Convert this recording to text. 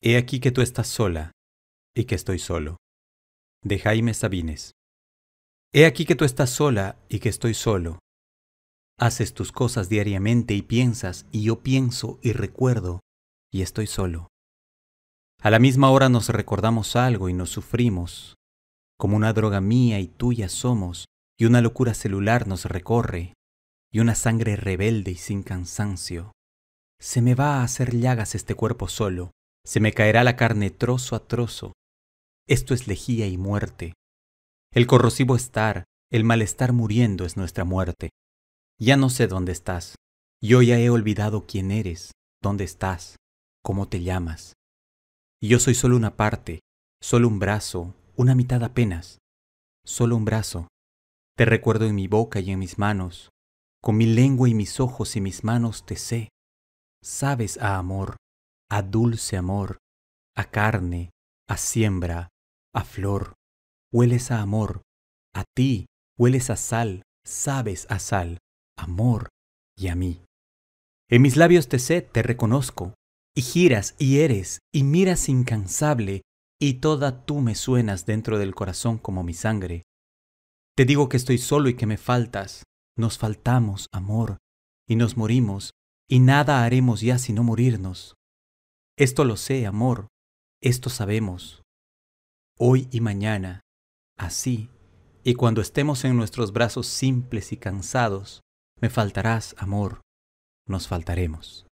He aquí que tú estás sola, y que estoy solo. De Jaime Sabines. He aquí que tú estás sola, y que estoy solo. Haces tus cosas diariamente y piensas, y yo pienso y recuerdo, y estoy solo. A la misma hora nos recordamos algo y nos sufrimos. Como una droga mía y tuya somos, y una locura celular nos recorre, y una sangre rebelde y sin cansancio. Se me va a hacer llagas este cuerpo solo, se me caerá la carne trozo a trozo. Esto es lejía y muerte. El corrosivo estar, el malestar muriendo es nuestra muerte. Ya no sé dónde estás. Yo ya he olvidado quién eres, dónde estás, cómo te llamas. yo soy solo una parte, solo un brazo, una mitad apenas. Solo un brazo. Te recuerdo en mi boca y en mis manos. Con mi lengua y mis ojos y mis manos te sé. Sabes, a ah, amor, a dulce amor, a carne, a siembra, a flor. Hueles a amor, a ti, hueles a sal, sabes a sal, amor y a mí. En mis labios te sé, te reconozco, y giras y eres, y miras incansable, y toda tú me suenas dentro del corazón como mi sangre. Te digo que estoy solo y que me faltas, nos faltamos, amor, y nos morimos, y nada haremos ya sino morirnos. Esto lo sé, amor, esto sabemos. Hoy y mañana, así, y cuando estemos en nuestros brazos simples y cansados, me faltarás, amor, nos faltaremos.